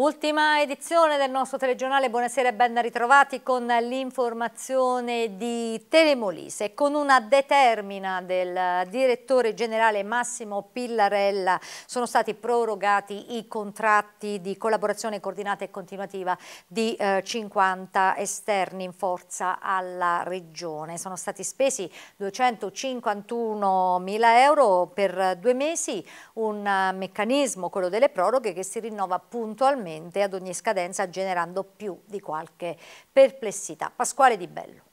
Ultima edizione del nostro telegiornale, buonasera e ben ritrovati con l'informazione di Telemolise. Con una determina del direttore generale Massimo Pillarella sono stati prorogati i contratti di collaborazione coordinata e continuativa di eh, 50 esterni in forza alla Regione. Sono stati spesi 251 mila euro per due mesi, un meccanismo, quello delle proroghe, che si rinnova puntualmente periodicamente ad ogni scadenza generando più di qualche perplessità. Pasquale Di Bello.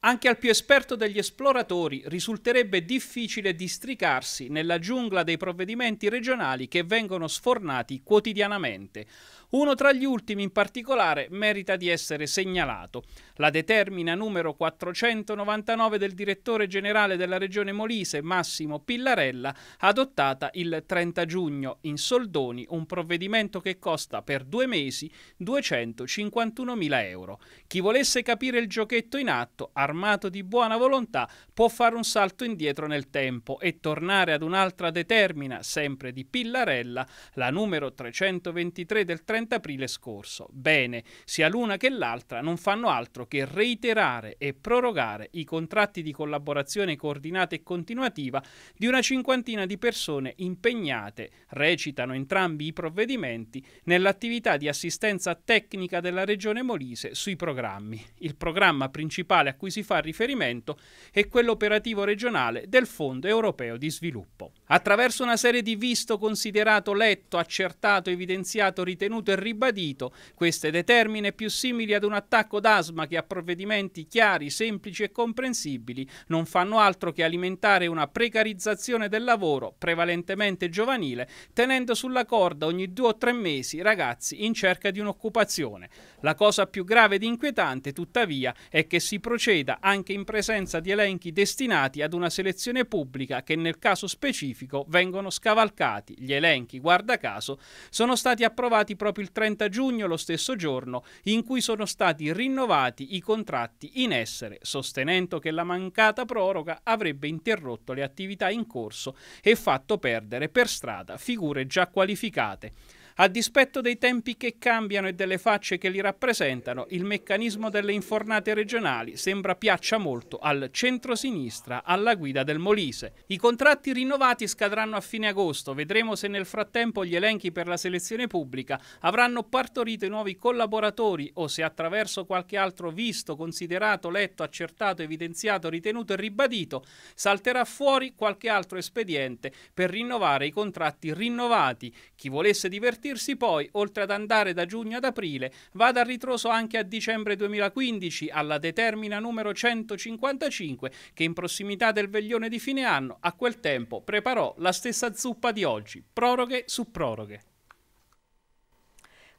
Anche al più esperto degli esploratori risulterebbe difficile districarsi nella giungla dei provvedimenti regionali che vengono sfornati quotidianamente. Uno tra gli ultimi in particolare merita di essere segnalato. La determina numero 499 del direttore generale della regione Molise, Massimo Pillarella, adottata il 30 giugno in soldoni, un provvedimento che costa per due mesi 251.000 euro. Chi volesse capire il giochetto in atto ha armato di buona volontà, può fare un salto indietro nel tempo e tornare ad un'altra determina, sempre di Pillarella, la numero 323 del 30 aprile scorso. Bene, sia l'una che l'altra non fanno altro che reiterare e prorogare i contratti di collaborazione coordinata e continuativa di una cinquantina di persone impegnate, recitano entrambi i provvedimenti, nell'attività di assistenza tecnica della Regione Molise sui programmi. Il programma principale a cui si si fa riferimento è quello operativo regionale del Fondo europeo di sviluppo. Attraverso una serie di visto considerato, letto, accertato, evidenziato, ritenuto e ribadito, queste determine più simili ad un attacco d'asma che a provvedimenti chiari, semplici e comprensibili non fanno altro che alimentare una precarizzazione del lavoro, prevalentemente giovanile, tenendo sulla corda ogni due o tre mesi ragazzi in cerca di un'occupazione. La cosa più grave ed inquietante, tuttavia, è che si procede partita anche in presenza di elenchi destinati ad una selezione pubblica che nel caso specifico vengono scavalcati. Gli elenchi, guarda caso, sono stati approvati proprio il 30 giugno, lo stesso giorno in cui sono stati rinnovati i contratti in essere, sostenendo che la mancata proroga avrebbe interrotto le attività in corso e fatto perdere per strada figure già qualificate. A dispetto dei tempi che cambiano e delle facce che li rappresentano, il meccanismo delle infornate regionali sembra piaccia molto al centro-sinistra alla guida del Molise. I contratti rinnovati scadranno a fine agosto, vedremo se nel frattempo gli elenchi per la selezione pubblica avranno partorito i nuovi collaboratori o se attraverso qualche altro visto, considerato, letto, accertato, evidenziato, ritenuto e ribadito, salterà fuori qualche altro espediente per rinnovare i contratti rinnovati. Chi volesse divertirsi ripetersi poi, oltre ad andare da giugno ad aprile, vada dal ritroso anche a dicembre 2015 alla determina numero 155 che in prossimità del veglione di fine anno a quel tempo preparò la stessa zuppa di oggi, proroghe su proroghe.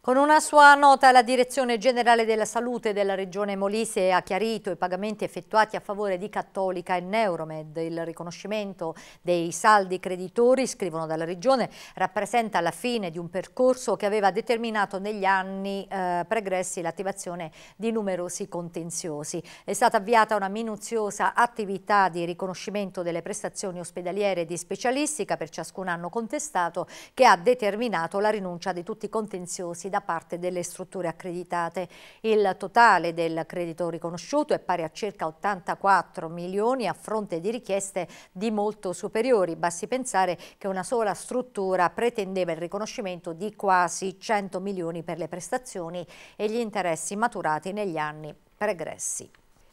Con una sua nota la Direzione Generale della Salute della Regione Molise ha chiarito i pagamenti effettuati a favore di Cattolica e Neuromed. Il riconoscimento dei saldi creditori, scrivono dalla Regione, rappresenta la fine di un percorso che aveva determinato negli anni eh, pregressi l'attivazione di numerosi contenziosi. È stata avviata una minuziosa attività di riconoscimento delle prestazioni ospedaliere e di specialistica per ciascun anno contestato che ha determinato la rinuncia di tutti i contenziosi richiesti da parte delle strutture accreditate. Il totale del credito riconosciuto è pari a circa 84 milioni a fronte di richieste di molto superiori. Basti pensare che una sola struttura pretendeva il riconoscimento di quasi 100 milioni per le prestazioni e gli interessi maturati negli anni pregressi.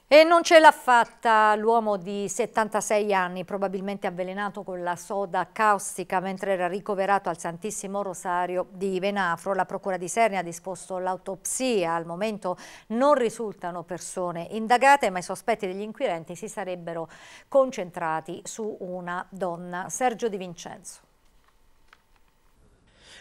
E non ce l'ha fatta l'uomo di 76 anni, probabilmente avvelenato con la soda caustica mentre era ricoverato al Santissimo Rosario di Venafro. La Procura di Sernia ha disposto l'autopsia. Al momento non risultano persone indagate, ma i sospetti degli inquirenti si sarebbero concentrati su una donna. Sergio Di Vincenzo.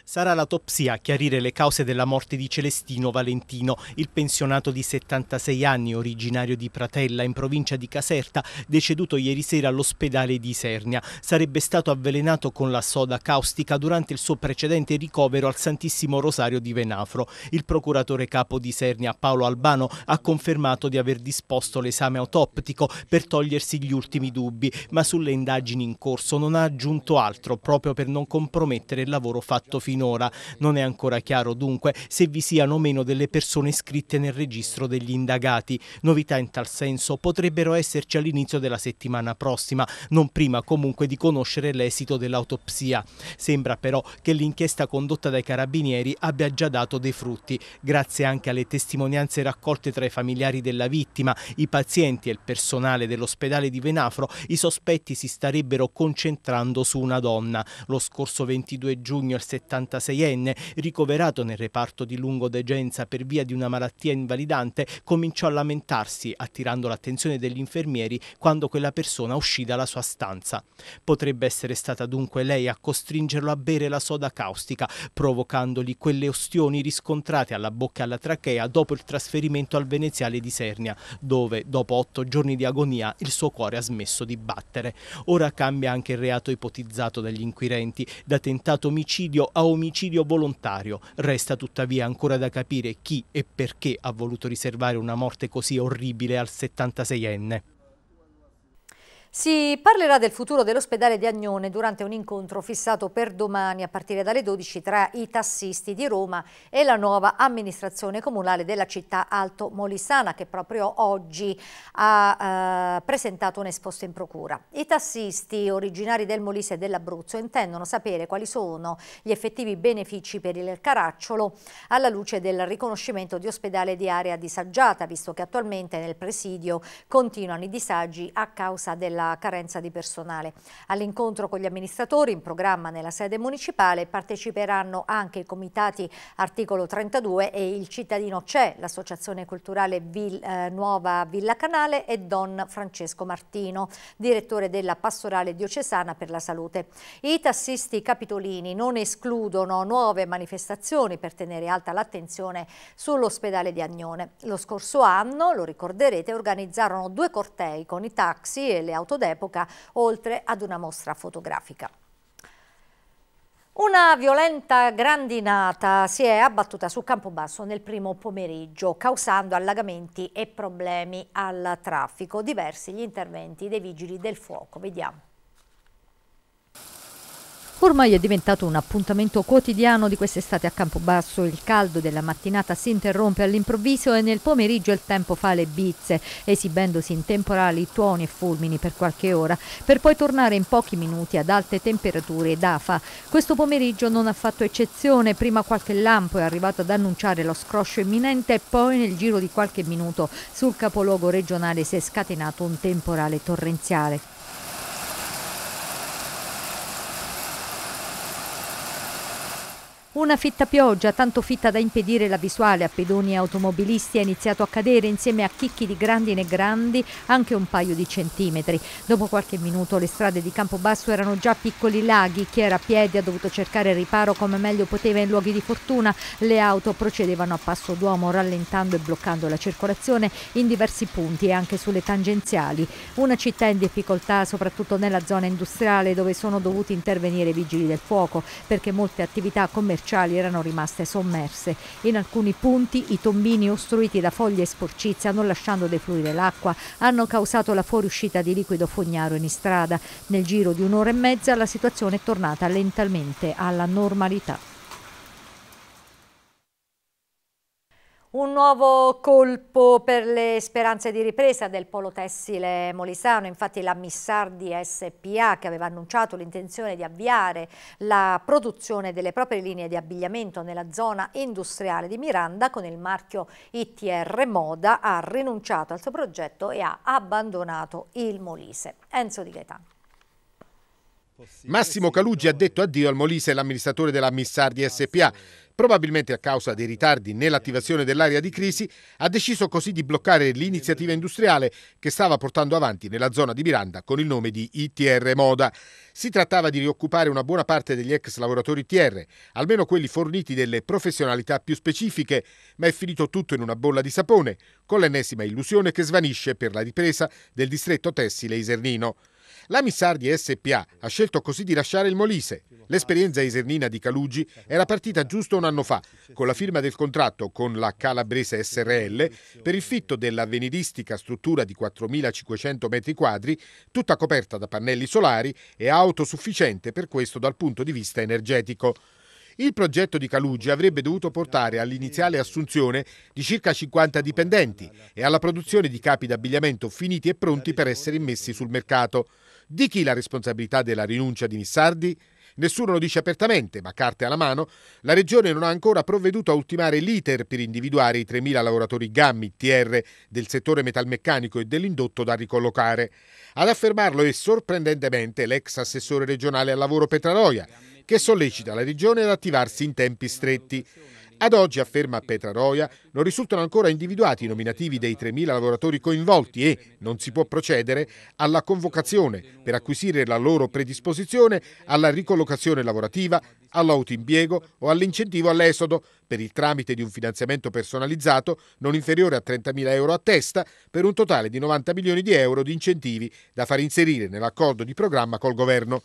Sarà l'autopsia a chiarire le cause della morte di Celestino Valentino, il pensionato di 76 anni, originario di Pratella, in provincia di Caserta, deceduto ieri sera all'ospedale di Isernia. Sarebbe stato avvelenato con la soda caustica durante il suo precedente ricovero al Santissimo Rosario di Venafro. Il procuratore capo di Isernia, Paolo Albano, ha confermato di aver disposto l'esame autoptico per togliersi gli ultimi dubbi, ma sulle indagini in corso non ha aggiunto altro proprio per non compromettere il lavoro fatto finora finora. Non è ancora chiaro dunque se vi siano meno delle persone iscritte nel registro degli indagati. Novità in tal senso potrebbero esserci all'inizio della settimana prossima, non prima comunque di conoscere l'esito dell'autopsia. Sembra però che l'inchiesta condotta dai carabinieri abbia già dato dei frutti, grazie anche alle testimonianze raccolte tra i familiari della vittima, i pazienti e il personale dell'ospedale di Venafro, i sospetti si starebbero concentrando su una donna. Lo scorso 22 giugno il 70 76enne, ricoverato nel reparto di lungo degenza per via di una malattia invalidante, cominciò a lamentarsi, attirando l'attenzione degli infermieri quando quella persona uscì dalla sua stanza. Potrebbe essere stata dunque lei a costringerlo a bere la soda caustica, provocandogli quelle ostioni riscontrate alla bocca e alla trachea dopo il trasferimento al veneziale di Sernia, dove, dopo otto giorni di agonia, il suo cuore ha smesso di battere. Ora cambia anche il reato ipotizzato dagli inquirenti, da tentato omicidio a omicidio omicidio volontario. Resta tuttavia ancora da capire chi e perché ha voluto riservare una morte così orribile al 76enne. Si parlerà del futuro dell'ospedale di Agnone durante un incontro fissato per domani a partire dalle 12 tra i tassisti di Roma e la nuova amministrazione comunale della città Alto Molisana che proprio oggi ha eh, presentato un esposto in procura. I tassisti originari del Molise e dell'Abruzzo intendono sapere quali sono gli effettivi benefici per il Caracciolo alla luce del riconoscimento di ospedale di area disagiata visto che attualmente nel presidio continuano i disagi a causa della la carenza di personale. All'incontro con gli amministratori in programma nella sede municipale parteciperanno anche i comitati articolo 32 e il cittadino c'è, l'associazione culturale Vil, eh, Nuova Villa Canale e Don Francesco Martino, direttore della pastorale diocesana per la salute. I tassisti capitolini non escludono nuove manifestazioni per tenere alta l'attenzione sull'ospedale di Agnone. Lo scorso anno, lo ricorderete, organizzarono due cortei con i taxi e le autorità auto d'epoca, oltre ad una mostra fotografica. Una violenta grandinata si è abbattuta su Campobasso nel primo pomeriggio, causando allagamenti e problemi al traffico. Diversi gli interventi dei vigili del fuoco. Vediamo. Ormai è diventato un appuntamento quotidiano di quest'estate a Campobasso. Il caldo della mattinata si interrompe all'improvviso e nel pomeriggio il tempo fa le bizze, esibendosi in temporali tuoni e fulmini per qualche ora, per poi tornare in pochi minuti ad alte temperature ed afa. Questo pomeriggio non ha fatto eccezione, prima qualche lampo è arrivato ad annunciare lo scroscio imminente e poi nel giro di qualche minuto sul capoluogo regionale si è scatenato un temporale torrenziale. Una fitta pioggia, tanto fitta da impedire la visuale a pedoni e automobilisti, è iniziato a cadere insieme a chicchi di grandine grandi anche un paio di centimetri. Dopo qualche minuto le strade di Campobasso erano già piccoli laghi, chi era a piedi ha dovuto cercare riparo come meglio poteva in luoghi di fortuna. Le auto procedevano a passo d'uomo rallentando e bloccando la circolazione in diversi punti e anche sulle tangenziali. Una città in difficoltà soprattutto nella zona industriale dove sono dovuti intervenire i vigili del fuoco perché molte attività commerciali commerciali erano rimaste sommerse. In alcuni punti i tombini ostruiti da foglie e sporcizia, non lasciando defluire l'acqua, hanno causato la fuoriuscita di liquido fognaro in strada. Nel giro di un'ora e mezza la situazione è tornata lentamente alla normalità. Un nuovo colpo per le speranze di ripresa del polo tessile molisano, infatti la Missardi SPA che aveva annunciato l'intenzione di avviare la produzione delle proprie linee di abbigliamento nella zona industriale di Miranda con il marchio ITR Moda ha rinunciato al suo progetto e ha abbandonato il Molise. Enzo Di Gaetano. Massimo Calugi ha detto addio al Molise, l'amministratore della Missardi SPA probabilmente a causa dei ritardi nell'attivazione dell'area di crisi, ha deciso così di bloccare l'iniziativa industriale che stava portando avanti nella zona di Miranda con il nome di ITR Moda. Si trattava di rioccupare una buona parte degli ex lavoratori ITR, almeno quelli forniti delle professionalità più specifiche, ma è finito tutto in una bolla di sapone, con l'ennesima illusione che svanisce per la ripresa del distretto tessile isernino. La Missardi SPA ha scelto così di lasciare il Molise. L'esperienza isernina di Calugi era partita giusto un anno fa, con la firma del contratto con la Calabrese SRL per il fitto dell'avvenidistica struttura di 4.500 metri quadri, tutta coperta da pannelli solari e autosufficiente per questo dal punto di vista energetico. Il progetto di Calugi avrebbe dovuto portare all'iniziale assunzione di circa 50 dipendenti e alla produzione di capi d'abbigliamento finiti e pronti per essere immessi sul mercato. Di chi la responsabilità della rinuncia di Nissardi? Nessuno lo dice apertamente, ma carte alla mano, la Regione non ha ancora provveduto a ultimare l'iter per individuare i 3.000 lavoratori GAMMI TR del settore metalmeccanico e dell'indotto da ricollocare. Ad affermarlo è sorprendentemente l'ex assessore regionale al lavoro Petraroia, che sollecita la Regione ad attivarsi in tempi stretti. Ad oggi, afferma Petra Petraroia, non risultano ancora individuati i nominativi dei 3.000 lavoratori coinvolti e non si può procedere alla convocazione per acquisire la loro predisposizione alla ricollocazione lavorativa, all'autoimpiego o all'incentivo all'esodo per il tramite di un finanziamento personalizzato non inferiore a 30.000 euro a testa per un totale di 90 milioni di euro di incentivi da far inserire nell'accordo di programma col governo.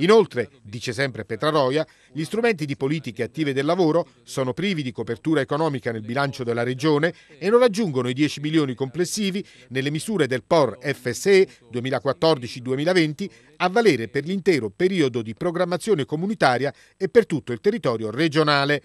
Inoltre, dice sempre Petraroia, gli strumenti di politiche attive del lavoro sono privi di copertura economica nel bilancio della Regione e non raggiungono i 10 milioni complessivi nelle misure del POR FSE 2014-2020 a valere per l'intero periodo di programmazione comunitaria e per tutto il territorio regionale.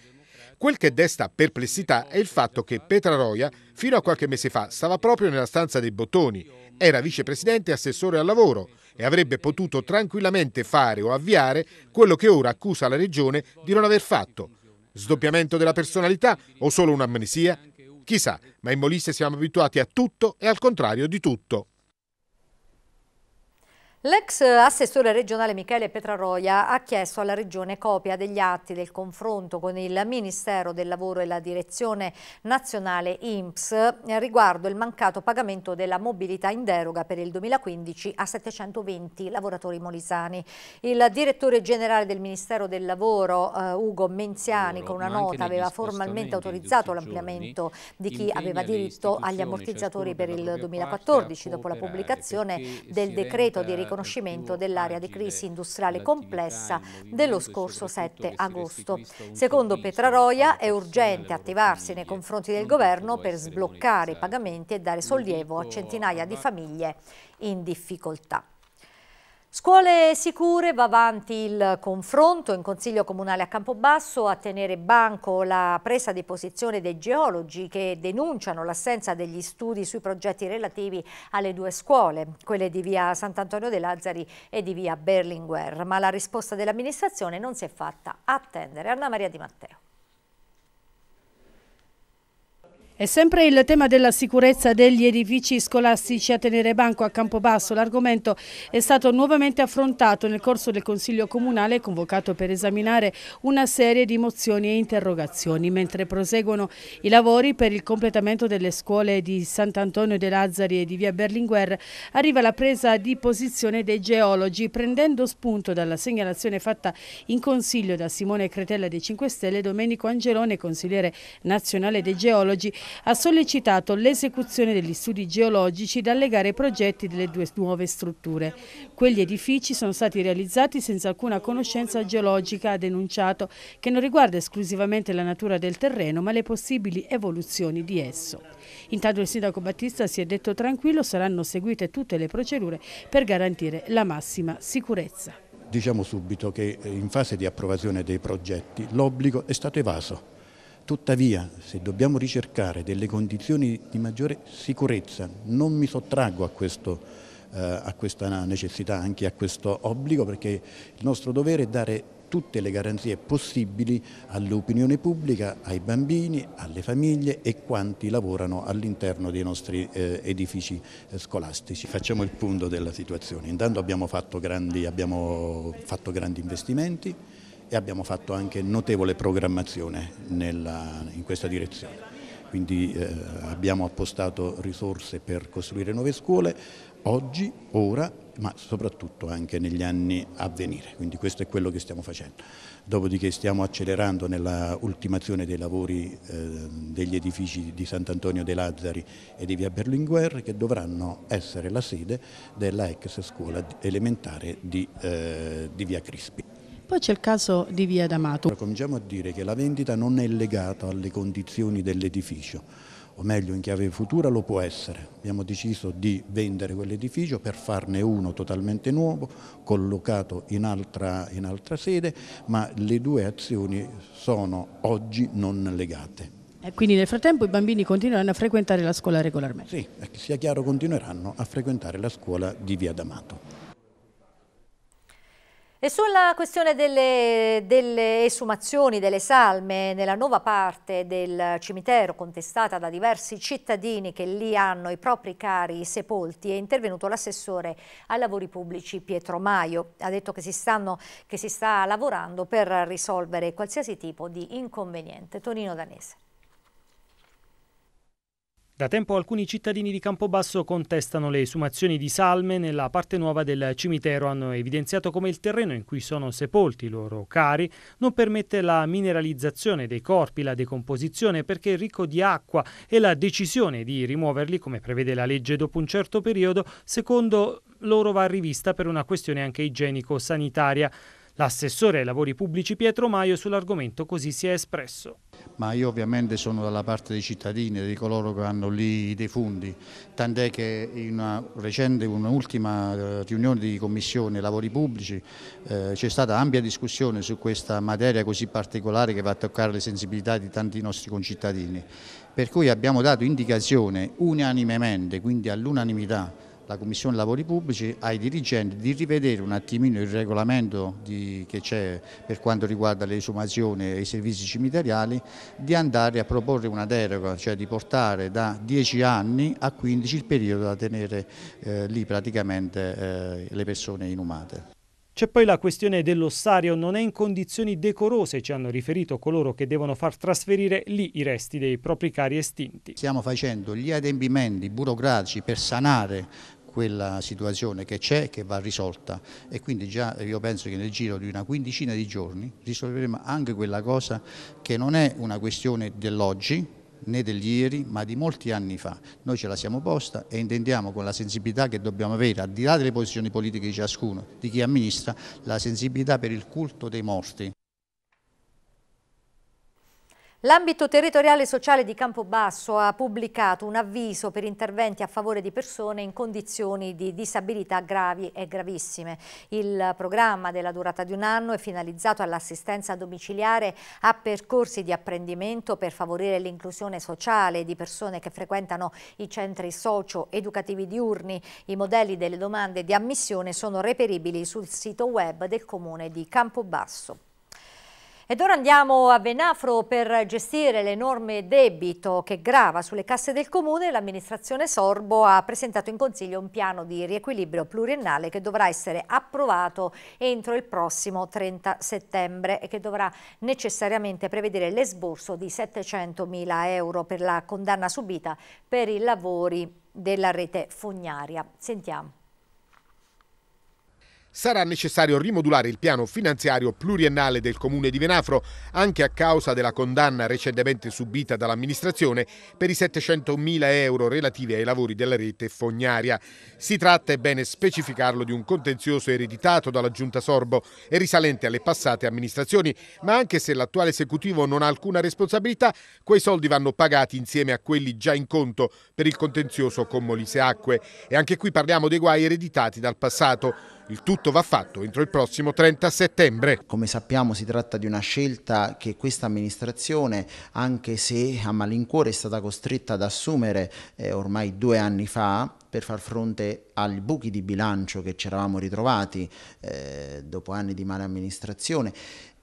Quel che desta perplessità è il fatto che Petraroia, fino a qualche mese fa, stava proprio nella stanza dei bottoni, era vicepresidente e assessore al lavoro e avrebbe potuto tranquillamente fare o avviare quello che ora accusa la Regione di non aver fatto. Sdoppiamento della personalità o solo un'amnesia? Chissà, ma in Molise siamo abituati a tutto e al contrario di tutto. L'ex assessore regionale Michele Petraroia ha chiesto alla Regione copia degli atti del confronto con il Ministero del Lavoro e la Direzione Nazionale IMPS riguardo il mancato pagamento della mobilità in deroga per il 2015 a 720 lavoratori molisani. Il direttore generale del Ministero del Lavoro, uh, Ugo Menziani, con una nota aveva formalmente autorizzato l'ampliamento di chi aveva diritto agli cioè ammortizzatori per il 2014 dopo la pubblicazione del decreto di ricostruzione riconoscimento dell'area di crisi industriale complessa dello scorso 7 agosto. Secondo Petraroia è urgente attivarsi nei confronti del governo per sbloccare i pagamenti e dare sollievo a centinaia di famiglie in difficoltà. Scuole sicure, va avanti il confronto in Consiglio Comunale a Campobasso a tenere banco la presa di posizione dei geologi che denunciano l'assenza degli studi sui progetti relativi alle due scuole, quelle di via Sant'Antonio de Lazzari e di via Berlinguer, ma la risposta dell'amministrazione non si è fatta attendere. Anna Maria Di Matteo. È sempre il tema della sicurezza degli edifici scolastici a tenere banco a Campobasso. L'argomento è stato nuovamente affrontato nel corso del Consiglio Comunale convocato per esaminare una serie di mozioni e interrogazioni, mentre proseguono i lavori per il completamento delle scuole di Sant'Antonio de Lazzari e di Via Berlinguer, arriva la presa di posizione dei geologi, prendendo spunto dalla segnalazione fatta in Consiglio da Simone Cretella dei 5 Stelle, e Domenico Angelone, consigliere nazionale dei geologi, ha sollecitato l'esecuzione degli studi geologici da legare ai progetti delle due nuove strutture. Quegli edifici sono stati realizzati senza alcuna conoscenza geologica, ha denunciato, che non riguarda esclusivamente la natura del terreno ma le possibili evoluzioni di esso. Intanto il sindaco Battista si è detto tranquillo, saranno seguite tutte le procedure per garantire la massima sicurezza. Diciamo subito che in fase di approvazione dei progetti l'obbligo è stato evaso Tuttavia, se dobbiamo ricercare delle condizioni di maggiore sicurezza, non mi sottraggo a, questo, eh, a questa necessità, anche a questo obbligo, perché il nostro dovere è dare tutte le garanzie possibili all'opinione pubblica, ai bambini, alle famiglie e quanti lavorano all'interno dei nostri eh, edifici eh, scolastici. Facciamo il punto della situazione. Intanto abbiamo fatto grandi, abbiamo fatto grandi investimenti e abbiamo fatto anche notevole programmazione nella, in questa direzione. Quindi eh, abbiamo appostato risorse per costruire nuove scuole oggi, ora, ma soprattutto anche negli anni a venire. Quindi questo è quello che stiamo facendo. Dopodiché stiamo accelerando nella ultimazione dei lavori eh, degli edifici di Sant'Antonio dei Lazzari e di Via Berlinguer che dovranno essere la sede della ex scuola elementare di, eh, di Via Crispi. Poi c'è il caso di Via D'Amato. Cominciamo a dire che la vendita non è legata alle condizioni dell'edificio, o meglio in chiave futura lo può essere. Abbiamo deciso di vendere quell'edificio per farne uno totalmente nuovo, collocato in altra, in altra sede, ma le due azioni sono oggi non legate. Eh, quindi nel frattempo i bambini continueranno a frequentare la scuola regolarmente? Sì, eh, sia chiaro continueranno a frequentare la scuola di Via D'Amato. E sulla questione delle, delle, esumazioni delle salme nella nuova parte del cimitero contestata da diversi cittadini che lì hanno i propri cari sepolti è intervenuto l'assessore ai lavori pubblici Pietro Maio. Ha detto che si, stanno, che si sta lavorando per risolvere qualsiasi tipo di inconveniente. Tonino Danese. Da tempo alcuni cittadini di Campobasso contestano le esumazioni di salme nella parte nuova del cimitero. Hanno evidenziato come il terreno in cui sono sepolti i loro cari non permette la mineralizzazione dei corpi, la decomposizione perché è ricco di acqua e la decisione di rimuoverli, come prevede la legge dopo un certo periodo, secondo loro va rivista per una questione anche igienico-sanitaria. L'assessore ai lavori pubblici Pietro Maio sull'argomento così si è espresso. Ma io ovviamente sono dalla parte dei cittadini, di coloro che hanno lì dei fondi, tant'è che in una recente, un'ultima eh, riunione di Commissione Lavori Pubblici eh, c'è stata ampia discussione su questa materia così particolare che va a toccare le sensibilità di tanti nostri concittadini. Per cui abbiamo dato indicazione unanimemente, quindi all'unanimità, la Commissione Lavori Pubblici ai dirigenti di rivedere un attimino il regolamento di, che c'è per quanto riguarda le esumazioni e i servizi cimiteriali, di andare a proporre una deroga, cioè di portare da 10 anni a 15 il periodo da tenere eh, lì praticamente eh, le persone inumate. C'è poi la questione dell'ossario, non è in condizioni decorose, ci hanno riferito coloro che devono far trasferire lì i resti dei propri cari estinti. Stiamo facendo gli adempimenti burocratici per sanare quella situazione che c'è e che va risolta e quindi già io penso che nel giro di una quindicina di giorni risolveremo anche quella cosa che non è una questione dell'oggi né degli ieri, ma di molti anni fa. Noi ce la siamo posta e intendiamo con la sensibilità che dobbiamo avere, al di là delle posizioni politiche di ciascuno, di chi amministra, la sensibilità per il culto dei morti. L'ambito territoriale sociale di Campobasso ha pubblicato un avviso per interventi a favore di persone in condizioni di disabilità gravi e gravissime. Il programma della durata di un anno è finalizzato all'assistenza domiciliare a percorsi di apprendimento per favorire l'inclusione sociale di persone che frequentano i centri socio-educativi diurni. I modelli delle domande di ammissione sono reperibili sul sito web del comune di Campobasso. Ed ora andiamo a Venafro per gestire l'enorme debito che grava sulle casse del Comune. L'amministrazione Sorbo ha presentato in Consiglio un piano di riequilibrio pluriennale che dovrà essere approvato entro il prossimo 30 settembre e che dovrà necessariamente prevedere l'esborso di 700 mila euro per la condanna subita per i lavori della rete fognaria. Sentiamo sarà necessario rimodulare il piano finanziario pluriennale del comune di Venafro, anche a causa della condanna recentemente subita dall'amministrazione per i 700.000 euro relativi ai lavori della rete fognaria. Si tratta, è bene specificarlo, di un contenzioso ereditato dalla Giunta Sorbo e risalente alle passate amministrazioni, ma anche se l'attuale esecutivo non ha alcuna responsabilità, quei soldi vanno pagati insieme a quelli già in conto per il contenzioso con Molise Acque. E anche qui parliamo dei guai ereditati dal passato. Il tutto va fatto entro il prossimo 30 settembre. Come sappiamo si tratta di una scelta che questa amministrazione, anche se a malincuore è stata costretta ad assumere eh, ormai due anni fa, per far fronte ai buchi di bilancio che ci eravamo ritrovati eh, dopo anni di mala amministrazione,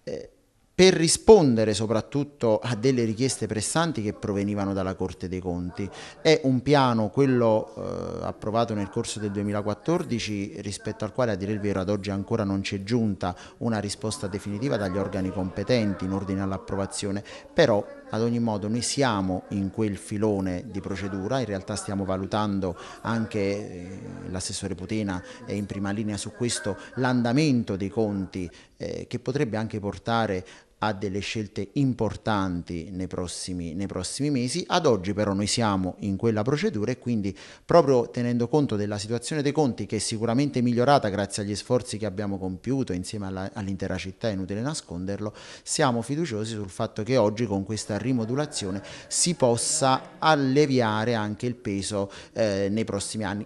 eh, per rispondere soprattutto a delle richieste pressanti che provenivano dalla Corte dei Conti. È un piano, quello eh, approvato nel corso del 2014, rispetto al quale a dire il vero ad oggi ancora non c'è giunta una risposta definitiva dagli organi competenti in ordine all'approvazione, però ad ogni modo noi siamo in quel filone di procedura, in realtà stiamo valutando anche eh, l'assessore Putina è in prima linea su questo l'andamento dei conti eh, che potrebbe anche portare a delle scelte importanti nei prossimi, nei prossimi mesi. Ad oggi però noi siamo in quella procedura e quindi proprio tenendo conto della situazione dei conti che è sicuramente migliorata grazie agli sforzi che abbiamo compiuto insieme alla, all'intera città, è inutile nasconderlo, siamo fiduciosi sul fatto che oggi con questa rimodulazione si possa alleviare anche il peso eh, nei prossimi anni.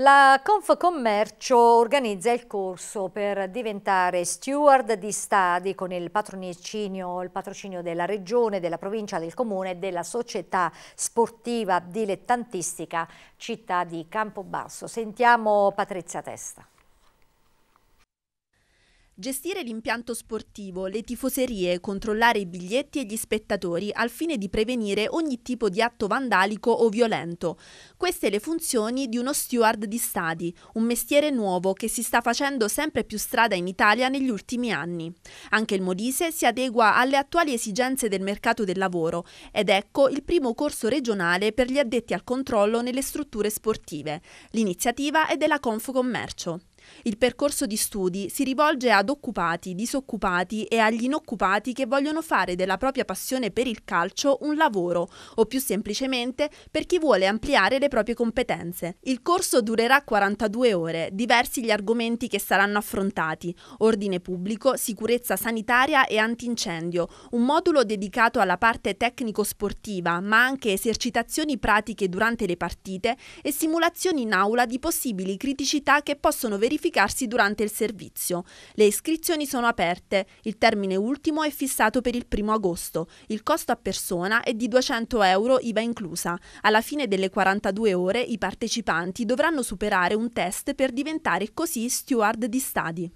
La Confcommercio organizza il corso per diventare steward di stadi con il patrocinio, il patrocinio della regione, della provincia, del comune e della società sportiva dilettantistica città di Campobasso. Sentiamo Patrizia Testa. Gestire l'impianto sportivo, le tifoserie, controllare i biglietti e gli spettatori al fine di prevenire ogni tipo di atto vandalico o violento. Queste le funzioni di uno steward di stadi, un mestiere nuovo che si sta facendo sempre più strada in Italia negli ultimi anni. Anche il Molise si adegua alle attuali esigenze del mercato del lavoro ed ecco il primo corso regionale per gli addetti al controllo nelle strutture sportive. L'iniziativa è della Confcommercio. Il percorso di studi si rivolge ad occupati, disoccupati e agli inoccupati che vogliono fare della propria passione per il calcio un lavoro o più semplicemente per chi vuole ampliare le proprie competenze. Il corso durerà 42 ore, diversi gli argomenti che saranno affrontati, ordine pubblico, sicurezza sanitaria e antincendio, un modulo dedicato alla parte tecnico-sportiva ma anche esercitazioni pratiche durante le partite e simulazioni in aula di possibili criticità che possono verificare verificarsi durante il servizio. Le iscrizioni sono aperte, il termine ultimo è fissato per il primo agosto, il costo a persona è di 200 euro IVA inclusa. Alla fine delle 42 ore i partecipanti dovranno superare un test per diventare così steward di stadi.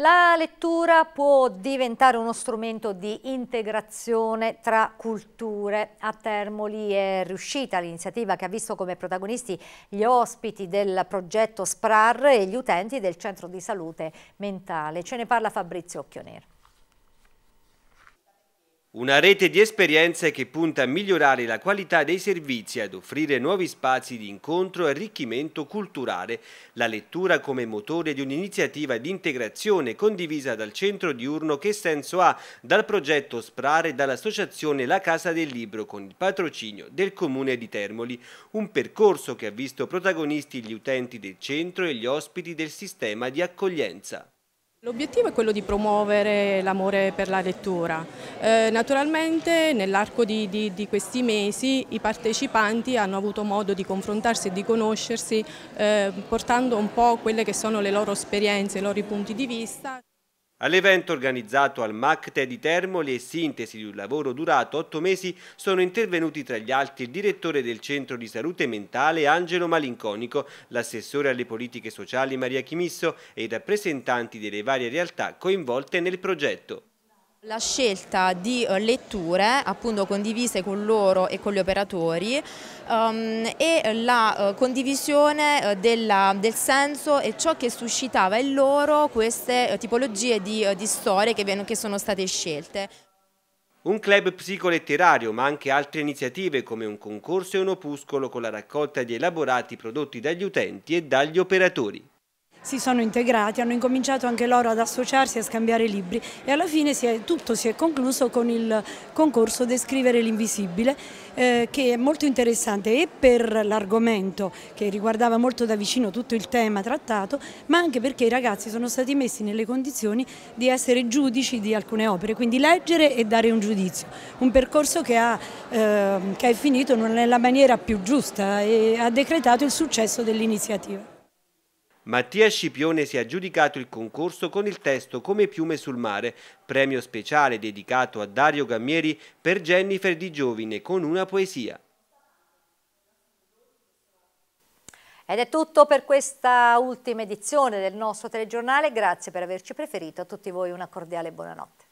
La lettura può diventare uno strumento di integrazione tra culture. A Termoli è riuscita l'iniziativa che ha visto come protagonisti gli ospiti del progetto SPRAR e gli utenti del centro di salute mentale. Ce ne parla Fabrizio Occhionero. Una rete di esperienze che punta a migliorare la qualità dei servizi e ad offrire nuovi spazi di incontro e arricchimento culturale, la lettura come motore di un'iniziativa di integrazione condivisa dal centro diurno che senso ha dal progetto Sprare e dall'associazione La Casa del Libro con il patrocinio del comune di Termoli, un percorso che ha visto protagonisti gli utenti del centro e gli ospiti del sistema di accoglienza. L'obiettivo è quello di promuovere l'amore per la lettura. Eh, naturalmente nell'arco di, di, di, questi mesi i partecipanti hanno avuto modo di confrontarsi e di conoscersi eh, portando un po' quelle che sono le loro esperienze, i loro punti di vista. All'evento organizzato al MACTE di Termoli e sintesi di un lavoro durato otto mesi sono intervenuti tra gli altri il direttore del Centro di Salute Mentale Angelo Malinconico, l'assessore alle politiche sociali Maria Chimisso e i rappresentanti delle varie realtà coinvolte nel progetto. La scelta di eh, letture appunto condivise con loro e con gli operatori um, e la uh, condivisione eh, della, del senso e ciò che suscitava in loro queste uh, tipologie di, di storie che, che sono state scelte. Un club psicoletterario, ma anche altre iniziative come un concorso e un opuscolo con la raccolta di elaborati prodotti dagli utenti e dagli operatori si sono integrati, hanno incominciato anche loro ad associarsi e a scambiare libri e alla fine si è, tutto si è concluso con il concorso Descrivere l'invisibile eh, che è molto interessante e per l'argomento che riguardava molto da vicino tutto il tema trattato ma anche perché i ragazzi sono stati messi nelle condizioni di essere giudici di alcune opere, quindi leggere e dare un giudizio, un percorso che, ha, eh, che è finito nella maniera più giusta e ha decretato il successo dell'iniziativa. Mattia Scipione si è aggiudicato il concorso con il testo Come piume sul mare, premio speciale dedicato a Dario Gammieri per Jennifer Di Giovine con una poesia. Ed è tutto per questa ultima edizione del nostro telegiornale, grazie per averci preferito, a tutti voi una cordiale buonanotte.